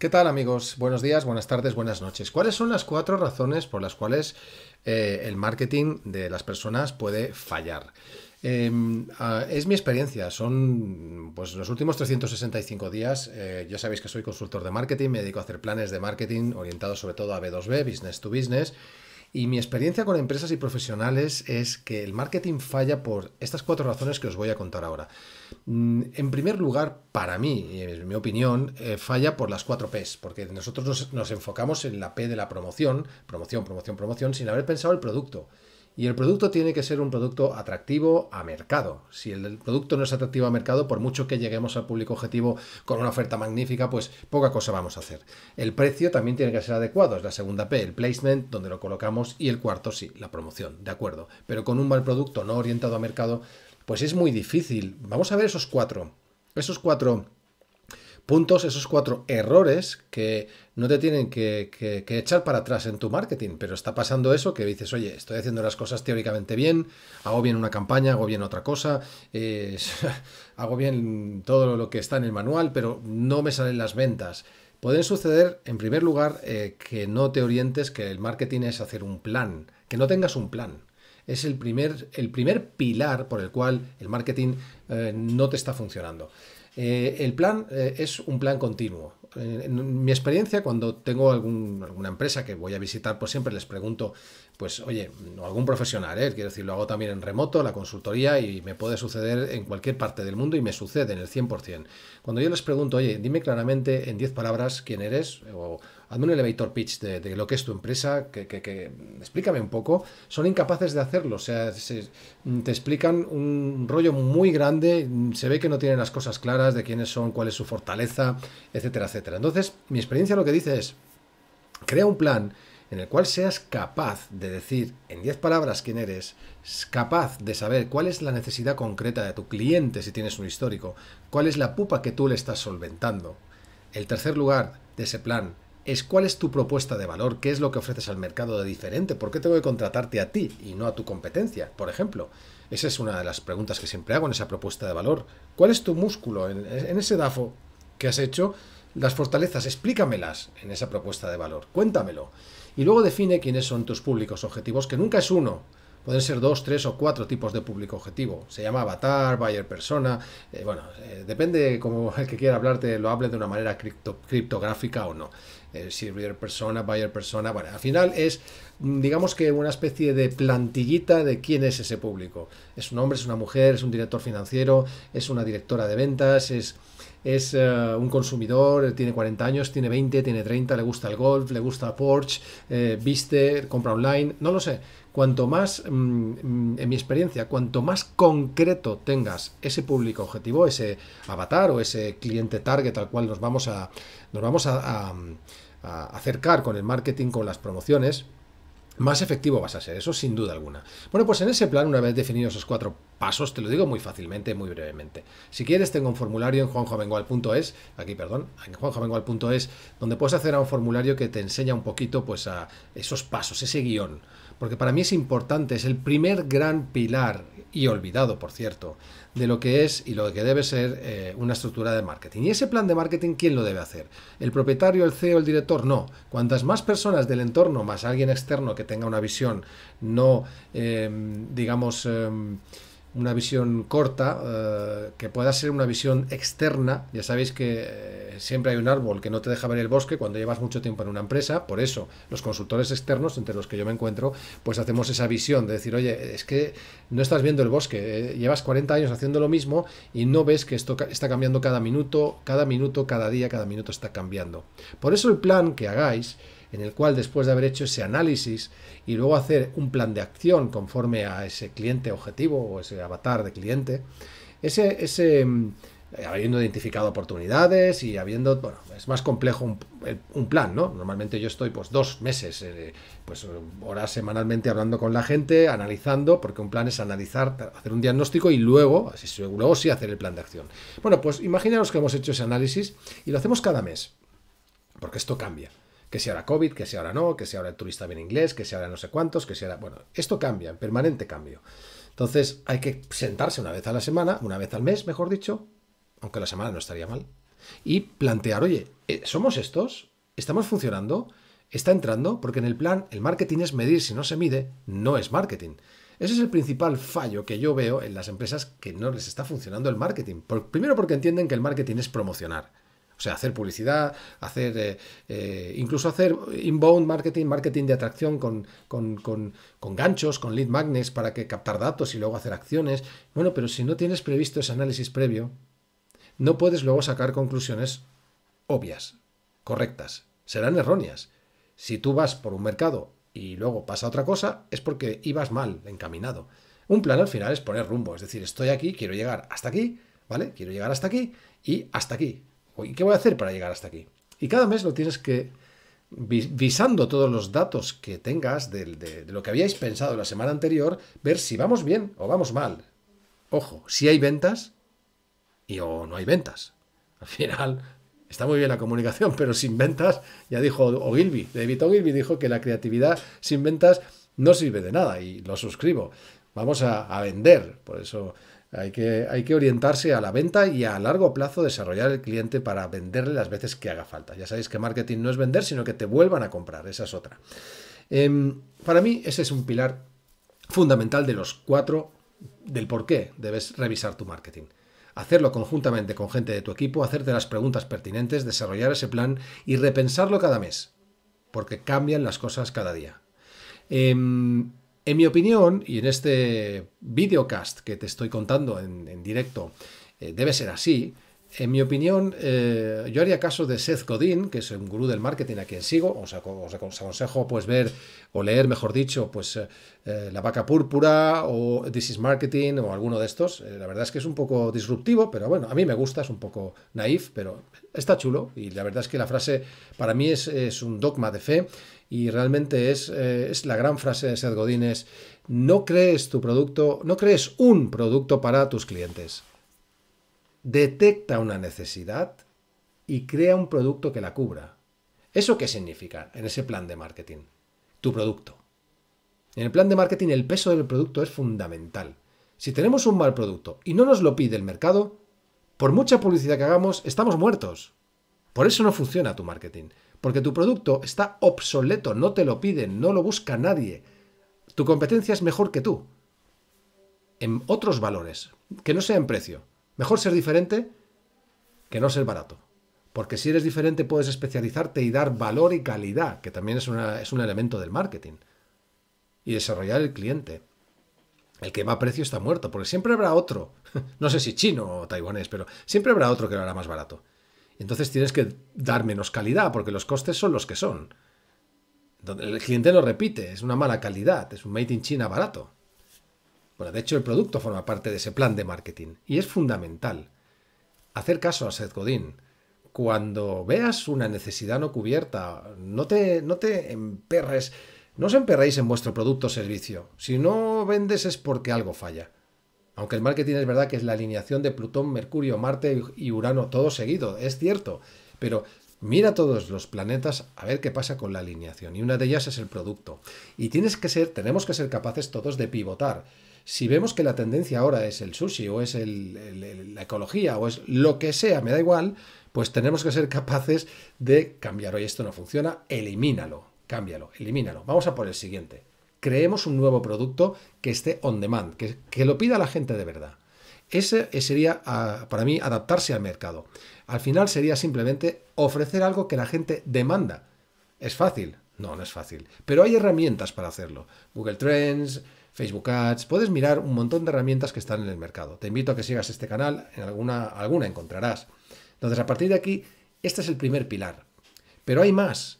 ¿Qué tal amigos? Buenos días, buenas tardes, buenas noches. ¿Cuáles son las cuatro razones por las cuales eh, el marketing de las personas puede fallar? Em, ah, es mi experiencia, son pues, los últimos 365 días, eh, ya sabéis que soy consultor de marketing, me dedico a hacer planes de marketing orientados sobre todo a B2B, business to business, y mi experiencia con empresas y profesionales es que el marketing falla por estas cuatro razones que os voy a contar ahora. Mm, en primer lugar, para mí, en mi opinión, eh, falla por las cuatro Ps, porque nosotros nos, nos enfocamos en la P de la promoción, promoción, promoción, promoción, sin haber pensado el producto. Y el producto tiene que ser un producto atractivo a mercado. Si el producto no es atractivo a mercado, por mucho que lleguemos al público objetivo con una oferta magnífica, pues poca cosa vamos a hacer. El precio también tiene que ser adecuado, es la segunda P, el placement, donde lo colocamos, y el cuarto, sí, la promoción, de acuerdo. Pero con un mal producto no orientado a mercado, pues es muy difícil. Vamos a ver esos cuatro. Esos cuatro puntos, esos cuatro errores que no te tienen que, echar para atrás en tu marketing, pero está pasando eso que dices, oye, estoy haciendo las cosas teóricamente bien, hago bien una campaña, hago bien otra cosa, eh, hago bien todo lo que está en el manual, pero no me salen las ventas. Pueden suceder, en primer lugar, eh, que no te orientes que el marketing es hacer un plan, que no tengas un plan. Es el primer, el primer pilar por el cual el marketing eh, no te está funcionando. Eh, el plan eh, es un plan continuo. Eh, en, mi experiencia, cuando tengo alguna empresa que voy a visitar, pues siempre les pregunto, pues oye, o algún profesional, ¿eh? quiero decir, lo hago también en remoto, la consultoría, y me puede suceder en cualquier parte del mundo y me sucede en el 100%. Cuando yo les pregunto, oye, dime claramente en 10 palabras quién eres o, hazme un elevator pitch de, lo que es tu empresa, que, explícame un poco, son incapaces de hacerlo. O sea, te explican un rollo muy grande, se ve que no tienen las cosas claras de quiénes son, cuál es su fortaleza, etcétera, etcétera. Entonces, mi experiencia lo que dice es, crea un plan en el cual seas capaz de decir en 10 palabras quién eres, capaz de saber cuál es la necesidad concreta de tu cliente si tienes un histórico, cuál es la pupa que tú le estás solventando. El tercer lugar de ese plan es cuál es tu propuesta de valor, qué es lo que ofreces al mercado de diferente, por qué tengo que contratarte a ti y no a tu competencia, por ejemplo. Esa es una de las preguntas que siempre hago en esa propuesta de valor. ¿Cuál es tu músculo en, ese DAFO que has hecho? Las fortalezas, explícamelas en esa propuesta de valor, cuéntamelo. Y luego define quiénes son tus públicos objetivos, que nunca es uno, Pueden ser dos, tres o cuatro tipos de público objetivo. Se llama avatar, buyer persona. Eh, bueno, eh, depende como el que quiera hablarte lo hable de una manera cripto, criptográfica o no. ...servir persona, buyer persona, bueno, al final es, mm, digamos que una especie de plantillita de quién es ese público. Es un hombre, es una mujer, es un director financiero, es una directora de ventas, es es eh, un consumidor, eh, tiene 40 años, tiene 20, tiene 30, le gusta el golf, le gusta Porsche, eh, viste, compra online, no lo sé. Cuanto más, mm, mm, en mi experiencia, cuanto más concreto tengas ese público objetivo, ese avatar o ese cliente target al cual nos vamos a, nos vamos a acercar con el marketing, con las promociones, más efectivo vas a ser, eso sin duda alguna. Bueno, pues en ese plan, una vez definidos esos cuatro pasos, te lo digo muy fácilmente, muy brevemente. Si quieres, tengo un formulario en juanjovengual.es, aquí, perdón, en juanjovengual.es, donde puedes hacer a un formulario que te enseña un poquito pues a esos pasos, ese guión. Porque para mí es importante, es el primer gran pilar, y olvidado, por cierto, de lo que es y lo que debe ser eh, una estructura de marketing. ¿Y ese plan de marketing quién lo debe hacer? ¿El propietario, el CEO, el director? No. Cuantas más personas del entorno, más alguien externo que tenga una visión no, eh, digamos, eh, una visión corta, eh, que pueda ser una visión externa. Ya sabéis que eh, siempre hay un árbol que no te deja ver el bosque cuando llevas mucho tiempo en una empresa. Por eso, los consultores externos, entre los que yo me encuentro, pues hacemos esa visión de decir, oye, es que no estás viendo el bosque, eh, llevas 40 años haciendo lo mismo y no ves que esto está cambiando cada minuto, cada minuto, cada día, cada minuto está cambiando. Por eso el plan que hagáis en el cual después de haber hecho ese análisis y luego hacer un plan de acción conforme a ese cliente objetivo o ese avatar de cliente, ese, ese mm, habiendo identificado oportunidades y habiendo, bueno, es más complejo un, plan, ¿no? Normalmente yo estoy pues dos meses, eh, pues horas semanalmente hablando con la gente, analizando, porque un plan es analizar, hacer un diagnóstico y luego, así, seguro, sí hacer el plan de acción. Bueno, pues imaginaros que hemos hecho ese análisis y lo hacemos cada mes, porque esto cambia que si ahora COVID, que si ahora no, que si ahora el turista viene inglés, que si ahora no sé cuántos, que si ahora... Bueno, esto cambia, en permanente cambio. Entonces hay que sentarse una vez a la semana, una vez al mes, mejor dicho, aunque la semana no estaría mal, y plantear, oye, eh, ¿somos estos? ¿Estamos funcionando? ¿Está entrando? Porque en el plan el marketing es medir, si no se mide, no es marketing. Ese es el principal fallo que yo veo en las empresas que no les está funcionando el marketing. primero porque entienden que el marketing es promocionar. O sea, hacer publicidad, hacer eh, eh, incluso hacer inbound marketing, marketing de atracción con, con, con, con, ganchos, con lead magnets para que captar datos y luego hacer acciones. Bueno, pero si no tienes previsto ese análisis previo, no puedes luego sacar conclusiones obvias, correctas. Serán erróneas. Si tú vas por un mercado y luego pasa otra cosa, es porque ibas mal encaminado. Un plan al final es poner rumbo, es decir, estoy aquí, quiero llegar hasta aquí, ¿vale? Quiero llegar hasta aquí y hasta aquí y ¿qué voy a hacer para llegar hasta aquí? Y cada mes lo tienes que visando todos los datos que tengas de, lo que habíais pensado la semana anterior, ver si vamos bien o vamos mal. Ojo, si hay ventas y o no hay ventas. Al final, está muy bien la comunicación, pero sin ventas, ya dijo Ogilvy, David Ogilvy dijo que la creatividad sin ventas no sirve de nada y lo suscribo. Vamos a vender, por eso hay que, hay que orientarse a la venta y a largo plazo desarrollar el cliente para venderle las veces que haga falta. Ya sabéis que marketing no es vender, sino que te vuelvan a comprar, esa es otra. Em, para mí ese es un pilar fundamental de los cuatro del por qué debes revisar tu marketing. Hacerlo conjuntamente con gente de tu equipo, hacerte las preguntas pertinentes, desarrollar ese plan y repensarlo cada mes, porque cambian las cosas cada día. Em, en mi opinión, y en este videocast que te estoy contando en, directo, eh, debe ser así. En mi opinión, eh, yo haría caso de Seth Godin, que es un gurú del marketing a quien sigo. Os, aconsejo pues, ver o leer, mejor dicho, pues, eh, La Vaca Púrpura o This is Marketing o alguno de estos. la verdad es que es un poco disruptivo, pero bueno, a mí me gusta, es un poco naif, pero está chulo. Y la verdad es que la frase para mí es, es un dogma de fe y realmente eh, es, la gran frase de Seth Godin es, no crees tu producto, no crees un producto para tus clientes. Detecta una necesidad y crea un producto que la cubra. ¿Eso qué significa en ese plan de marketing? Tu producto. En el plan de marketing el peso del producto es fundamental. Si tenemos un mal producto y no nos lo pide el mercado, por mucha publicidad que hagamos, estamos muertos. Por eso no funciona tu marketing porque tu producto está obsoleto, no te lo piden, no lo busca nadie. Tu competencia es mejor que tú. En otros valores, que no sea en precio. Mejor ser diferente que no ser barato. Porque si eres diferente puedes especializarte y dar valor y calidad, que también es, un elemento del marketing. Y desarrollar el cliente. El que va a precio está muerto, porque siempre habrá otro. No sé si chino o taiwanés, pero siempre habrá otro que lo hará más barato entonces tienes que dar menos calidad, porque los costes son los que son. El cliente lo repite, es una mala calidad, es un made in China barato. Bueno, de hecho el producto forma parte de ese plan de marketing y es fundamental. Hacer caso a Seth Godin. Cuando veas una necesidad no cubierta, no te, no te emperres, no os emperréis en vuestro producto o servicio. Si no vendes es porque algo falla. Aunque el marketing es verdad que es la alineación de Plutón, Mercurio, Marte y Urano todo seguido, es cierto, pero mira todos los planetas a ver qué pasa con la alineación y una de ellas es el producto. Y tienes que ser, tenemos que ser capaces todos de pivotar. Si vemos que la tendencia ahora es el sushi o es la ecología o es lo que sea, me da igual, pues tenemos que ser capaces de cambiar. Hoy esto no funciona, elimínalo, cámbialo, elimínalo. Vamos a por el siguiente creemos un nuevo producto que esté on demand, que, lo pida la gente de verdad. Ese eh, sería ah, para mí adaptarse al mercado. Al final sería simplemente ofrecer algo que la gente demanda. ¿Es fácil? No, no es fácil. Pero hay herramientas para hacerlo. Google Trends, Facebook Ads, puedes mirar un montón de herramientas que están en el mercado. Te invito a que sigas este canal, en alguna, alguna encontrarás. Entonces, a partir de aquí, este es el primer pilar. Pero hay más.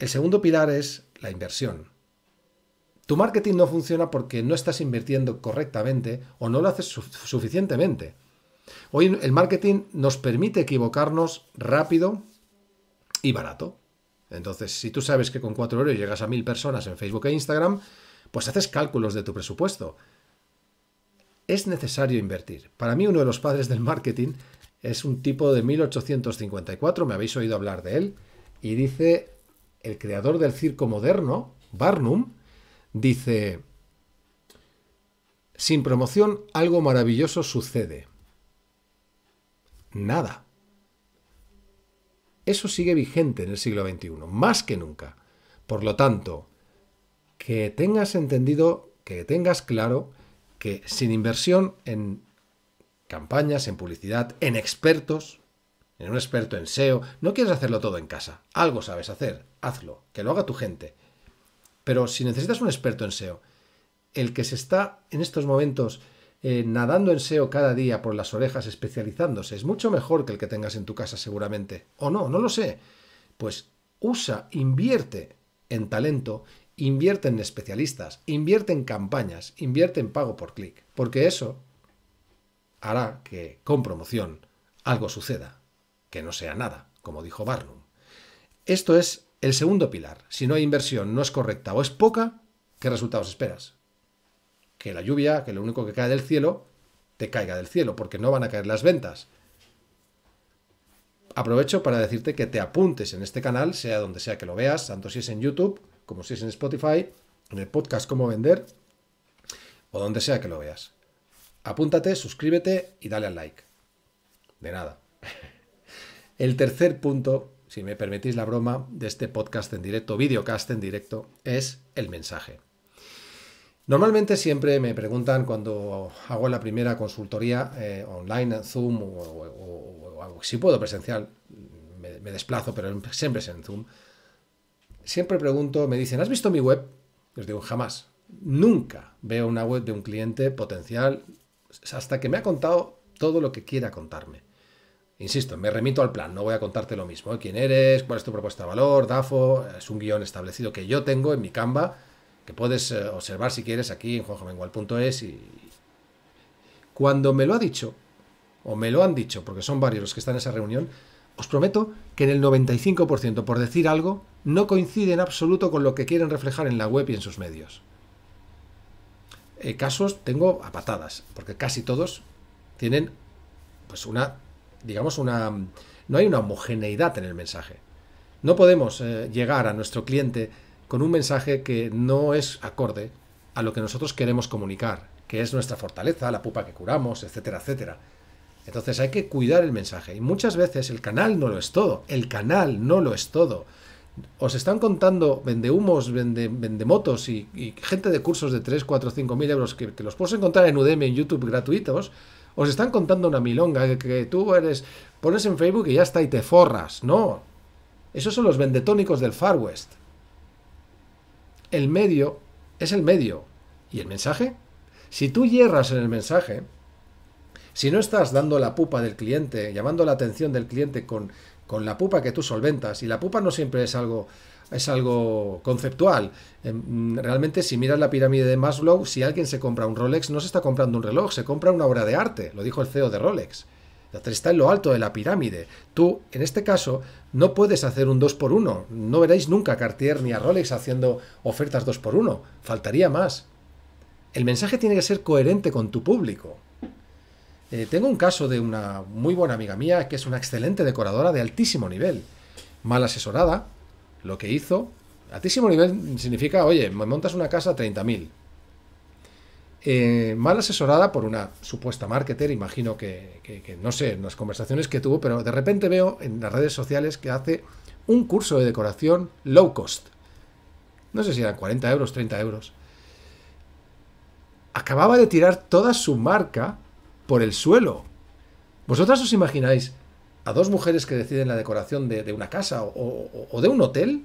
El segundo pilar es la inversión. Tu marketing no funciona porque no estás invirtiendo correctamente o no lo haces suficientemente. Hoy el marketing nos permite equivocarnos rápido y barato. Entonces, si tú sabes que con 4 euros llegas a mil personas en Facebook e Instagram, pues haces cálculos de tu presupuesto. Es necesario invertir. Para mí, uno de los padres del marketing es un tipo de 1854, me habéis oído hablar de él, y dice el creador del circo moderno, Barnum, Dice, sin promoción algo maravilloso sucede. Nada. Eso sigue vigente en el siglo XXI, más que nunca. Por lo tanto, que tengas entendido, que tengas claro que sin inversión en campañas, en publicidad, en expertos, en un experto en SEO, no quieres hacerlo todo en casa. Algo sabes hacer, hazlo, que lo haga tu gente. Pero si necesitas un experto en SEO, el que se está en estos momentos eh, nadando en SEO cada día por las orejas especializándose es mucho mejor que el que tengas en tu casa seguramente. O no, no lo sé. Pues usa, invierte en talento, invierte en especialistas, invierte en campañas, invierte en pago por clic. Porque eso hará que con promoción algo suceda, que no sea nada, como dijo Barnum. Esto es el segundo pilar, si no hay inversión, no es correcta o es poca, ¿qué resultados esperas? Que la lluvia, que lo único que cae del cielo, te caiga del cielo, porque no van a caer las ventas. Aprovecho para decirte que te apuntes en este canal, sea donde sea que lo veas, tanto si es en YouTube, como si es en Spotify, en el podcast Cómo Vender, o donde sea que lo veas. Apúntate, suscríbete y dale al like. De nada. El tercer punto si me permitís la broma, de este podcast en directo, videocast en directo, es el mensaje. Normalmente siempre me preguntan cuando hago la primera consultoría eh, online en Zoom o, si puedo presencial, me, me, desplazo, pero siempre es en Zoom. Siempre pregunto, me dicen, ¿has visto mi web? Les digo, jamás. Nunca veo una web de un cliente potencial hasta que me ha contado todo lo que quiera contarme. Insisto, me remito al plan, no voy a contarte lo mismo. ¿eh? ¿Quién eres? ¿Cuál es tu propuesta de valor? DAFO, es un guión establecido que yo tengo en mi Canva, que puedes eh, observar si quieres aquí en juanjomengual.es. Y... Cuando me lo ha dicho, o me lo han dicho, porque son varios los que están en esa reunión, os prometo que en el 95%, por decir algo, no coincide en absoluto con lo que quieren reflejar en la web y en sus medios. Eh, casos tengo a patadas, porque casi todos tienen pues una digamos, una, no hay una homogeneidad en el mensaje. No podemos eh, llegar a nuestro cliente con un mensaje que no es acorde a lo que nosotros queremos comunicar, que es nuestra fortaleza, la pupa que curamos, etcétera, etcétera. Entonces hay que cuidar el mensaje. Y muchas veces el canal no lo es todo. El canal no lo es todo. Os están contando vendehumos, vende, vendemotos y, y gente de cursos de 3, 4, 5 mil euros que, que los puedes encontrar en Udemy, en YouTube gratuitos os están contando una milonga que, tú eres, pones en Facebook y ya está y te forras. No. Esos son los vendetónicos del Far West. El medio es el medio. ¿Y el mensaje? Si tú hierras en el mensaje, si no estás dando la pupa del cliente, llamando la atención del cliente con, con la pupa que tú solventas, y la pupa no siempre es algo es algo conceptual. Em, realmente, si miras la pirámide de Maslow, si alguien se compra un Rolex, no se está comprando un reloj, se compra una obra de arte, lo dijo el CEO de Rolex. está en lo alto de la pirámide. Tú, en este caso, no puedes hacer un 2x1. No veréis nunca a Cartier ni a Rolex haciendo ofertas 2x1. Faltaría más. El mensaje tiene que ser coherente con tu público. Eh, tengo un caso de una muy buena amiga mía que es una excelente decoradora de altísimo nivel. Mal asesorada, lo que hizo, altísimo nivel significa, oye, me montas una casa a 30.000. Eh, mal asesorada por una supuesta marketer, imagino que, no sé, las conversaciones que tuvo, pero de repente veo en las redes sociales que hace un curso de decoración low cost. No sé si eran 40 euros, 30 euros. Acababa de tirar toda su marca por el suelo. ¿Vosotras os imagináis a dos mujeres que deciden la decoración de, una casa o, o de un hotel,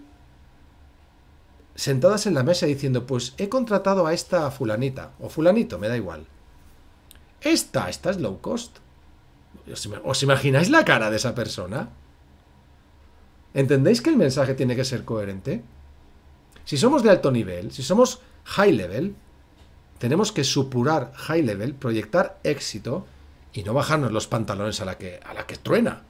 sentadas en la mesa diciendo, pues he contratado a esta fulanita, o fulanito, me da igual. Esta, esta es low cost. ¿Os imagináis la cara de esa persona? ¿Entendéis que el mensaje tiene que ser coherente? Si somos de alto nivel, si somos high level, tenemos que supurar high level, proyectar éxito y no bajarnos los pantalones a la que, a la que truena.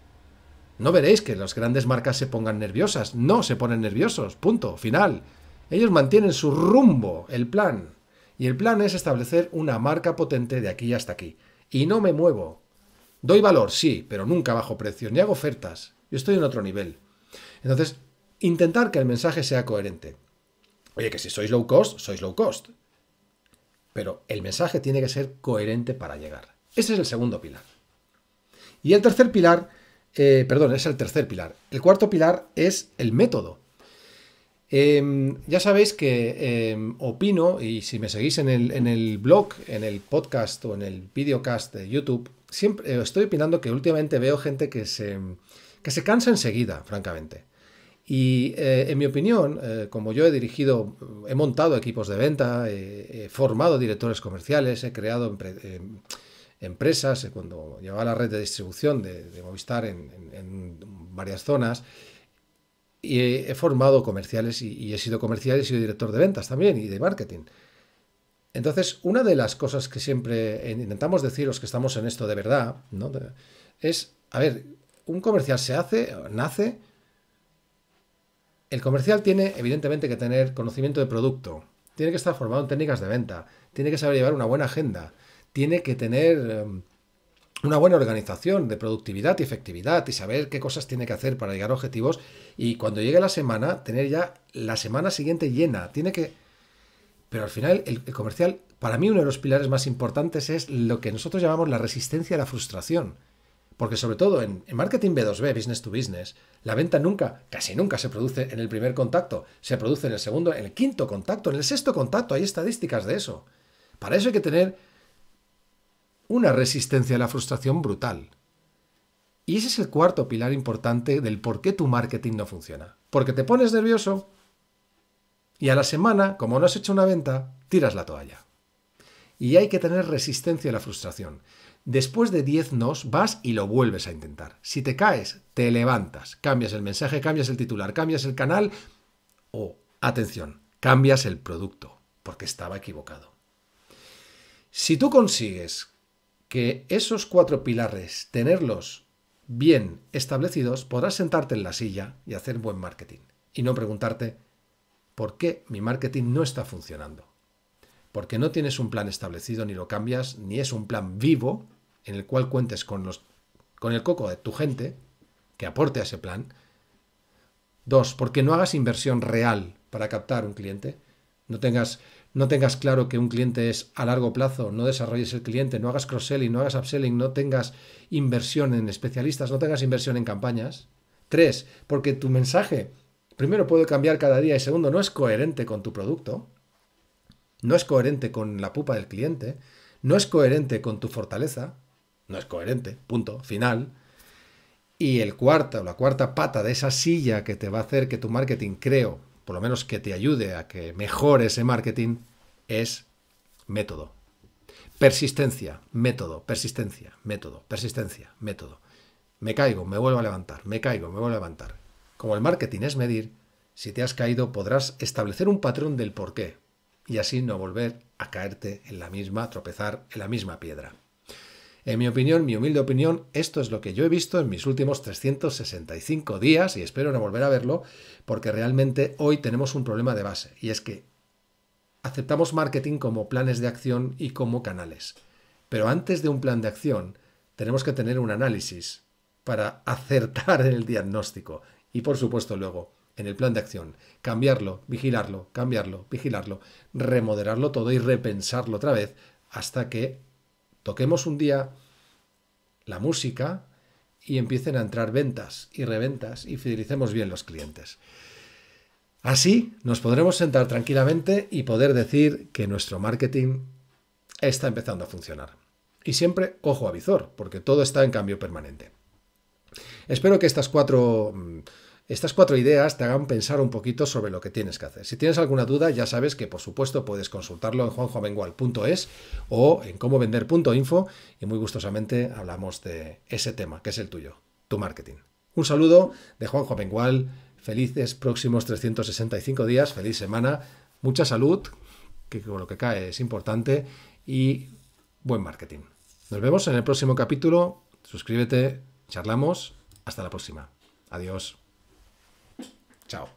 No veréis que las grandes marcas se pongan nerviosas. No se ponen nerviosos. Punto. Final. Ellos mantienen su rumbo, el plan. Y el plan es establecer una marca potente de aquí hasta aquí. Y no me muevo. Doy valor, sí, pero nunca bajo precio ni hago ofertas. Yo estoy en otro nivel. Entonces, intentar que el mensaje sea coherente. Oye, que si sois low cost, sois low cost. Pero el mensaje tiene que ser coherente para llegar. Ese es el segundo pilar. Y el tercer pilar, eh, perdón, es el tercer pilar. El cuarto pilar es el método. Em, ya sabéis que em, opino, y si me seguís en el, blog, en el podcast o en el videocast de YouTube, siempre eh, estoy opinando que últimamente veo gente que se, se cansa enseguida, francamente. Y eh, en mi opinión, como yo he dirigido, he montado equipos de venta, he formado directores comerciales, he creado em, empresas, eh, cuando llevaba la red de distribución de, Movistar en, varias zonas, y he, formado comerciales y, he sido comercial y he sido director de ventas también y de marketing. Entonces, una de las cosas que siempre intentamos decir los que estamos en esto de verdad, ¿no? es, a ver, un comercial se hace, nace, el comercial tiene evidentemente que tener conocimiento de producto, tiene que estar formado en técnicas de venta, tiene que saber llevar una buena agenda, tiene que tener em, una buena organización de productividad y efectividad y saber qué cosas tiene que hacer para llegar a objetivos y cuando llegue la semana, tener ya la semana siguiente llena. Tiene que... Pero al final el, comercial, para mí uno de los pilares más importantes es lo que nosotros llamamos la resistencia a la frustración. Porque sobre todo en, en, marketing B2B, business to business, la venta nunca, casi nunca se produce en el primer contacto, se produce en el segundo, en el quinto contacto, en el sexto contacto, hay estadísticas de eso. Para eso hay que tener una resistencia a la frustración brutal. Y ese es el cuarto pilar importante del por qué tu marketing no funciona. Porque te pones nervioso y a la semana, como no has hecho una venta, tiras la toalla. Y hay que tener resistencia a la frustración. Después de 10 nos, vas y lo vuelves a intentar. Si te caes, te levantas, cambias el mensaje, cambias el titular, cambias el canal o, atención, cambias el producto, porque estaba equivocado. Si tú consigues que esos cuatro pilares, tenerlos bien establecidos, podrás sentarte en la silla y hacer buen marketing. Y no preguntarte, ¿por qué mi marketing no está funcionando? Porque no tienes un plan establecido, ni lo cambias, ni es un plan vivo en el cual cuentes con, los, con el coco de tu gente que aporte a ese plan. Dos, porque no hagas inversión real para captar un cliente. No tengas no tengas claro que un cliente es a largo plazo, no desarrolles el cliente, no hagas cross-selling, no hagas upselling, no tengas inversión en especialistas, no tengas inversión en campañas. Tres, porque tu mensaje, primero, puede cambiar cada día y segundo, no es coherente con tu producto, no es coherente con la pupa del cliente, no es coherente con tu fortaleza, no es coherente, punto, final. Y el cuarto, la cuarta pata de esa silla que te va a hacer que tu marketing, creo, por lo menos que te ayude a que mejore ese marketing, es método. Persistencia, método, persistencia, método, persistencia, método. Me caigo, me vuelvo a levantar, me caigo, me vuelvo a levantar. Como el marketing es medir, si te has caído podrás establecer un patrón del porqué y así no volver a caerte en la misma, tropezar en la misma piedra. En mi opinión, mi humilde opinión, esto es lo que yo he visto en mis últimos 365 días y espero no volver a verlo, porque realmente hoy tenemos un problema de base y es que aceptamos marketing como planes de acción y como canales. Pero antes de un plan de acción, tenemos que tener un análisis para acertar en el diagnóstico y, por supuesto, luego en el plan de acción, cambiarlo, vigilarlo, cambiarlo, vigilarlo, remoderarlo todo y repensarlo otra vez hasta que toquemos un día la música y empiecen a entrar ventas y reventas y fidelicemos bien los clientes. Así nos podremos sentar tranquilamente y poder decir que nuestro marketing está empezando a funcionar. Y siempre ojo a visor, porque todo está en cambio permanente. Espero que estas cuatro mm, estas cuatro ideas te hagan pensar un poquito sobre lo que tienes que hacer. Si tienes alguna duda, ya sabes que por supuesto puedes consultarlo en juanjoamengual.es o en comovender.info y muy gustosamente hablamos de ese tema, que es el tuyo, tu marketing. Un saludo de Juanjo Felices próximos 365 días, feliz semana, mucha salud, que con lo que cae es importante, y buen marketing. Nos vemos en el próximo capítulo. Suscríbete, charlamos. Hasta la próxima. Adiós. Chao.